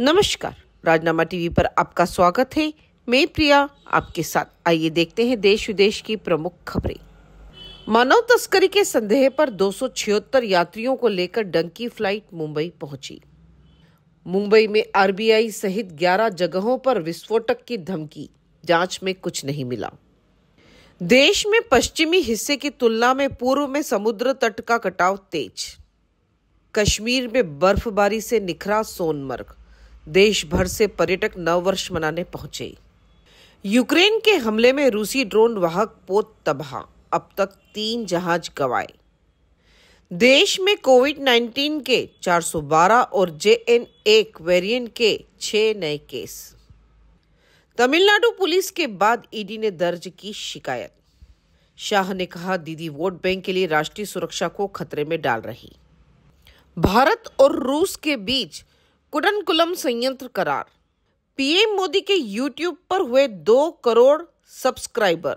नमस्कार राजनामा टीवी पर आपका स्वागत है मैं प्रिया आपके साथ आइए देखते हैं देश विदेश की प्रमुख खबरें मानव तस्करी के संदेह पर दो यात्रियों को लेकर डंकी फ्लाइट मुंबई पहुंची मुंबई में आरबीआई सहित 11 जगहों पर विस्फोटक की धमकी जांच में कुछ नहीं मिला देश में पश्चिमी हिस्से की तुलना में पूर्व में समुद्र तट का कटाव तेज कश्मीर में बर्फबारी से निखरा सोनमर्ग देश भर से पर्यटक नववर्ष मनाने पहुंचे यूक्रेन के हमले में रूसी ड्रोन वाहक पोत तबाह अब तक तीन जहाज गवाए देश में कोविड 19 के 412 और जे एन एक वेरियंट के छह नए केस तमिलनाडु पुलिस के बाद ईडी ने दर्ज की शिकायत शाह ने कहा दीदी वोट बैंक के लिए राष्ट्रीय सुरक्षा को खतरे में डाल रही भारत और रूस के बीच कुडनकुलम संयंत्र करार पीएम मोदी के यूट्यूब पर हुए दो करोड़ सब्सक्राइबर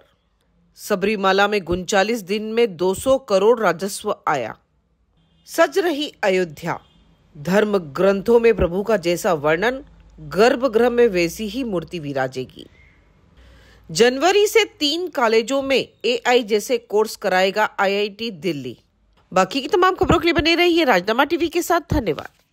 सबरीमाला में उनचालीस दिन में 200 करोड़ राजस्व आया सज रही अयोध्या धर्म ग्रंथों में प्रभु का जैसा वर्णन गर्भगृह में वैसी ही मूर्ति विराजेगी जनवरी से तीन कॉलेजों में एआई जैसे कोर्स कराएगा आईआईटी दिल्ली बाकी की तमाम खबरों के लिए बने रहिए राजनामा टीवी के साथ धन्यवाद